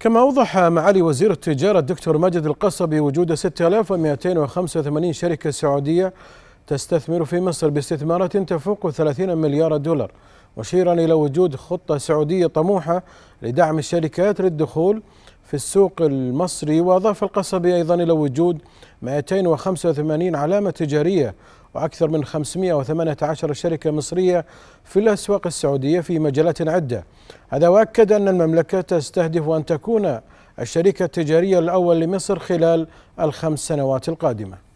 كما أوضح معالي وزير التجارة الدكتور ماجد القصبي وجود 6285 شركة سعودية تستثمر في مصر باستثمارات تفوق 30 مليار دولار مشيرا إلى وجود خطة سعودية طموحة لدعم الشركات للدخول في السوق المصري وأضاف القصبي أيضا إلى وجود 285 علامة تجارية وأكثر من 518 شركة مصرية في الأسواق السعودية في مجالات عدة هذا وأكد أن المملكة تستهدف أن تكون الشركة التجارية الأول لمصر خلال الخمس سنوات القادمة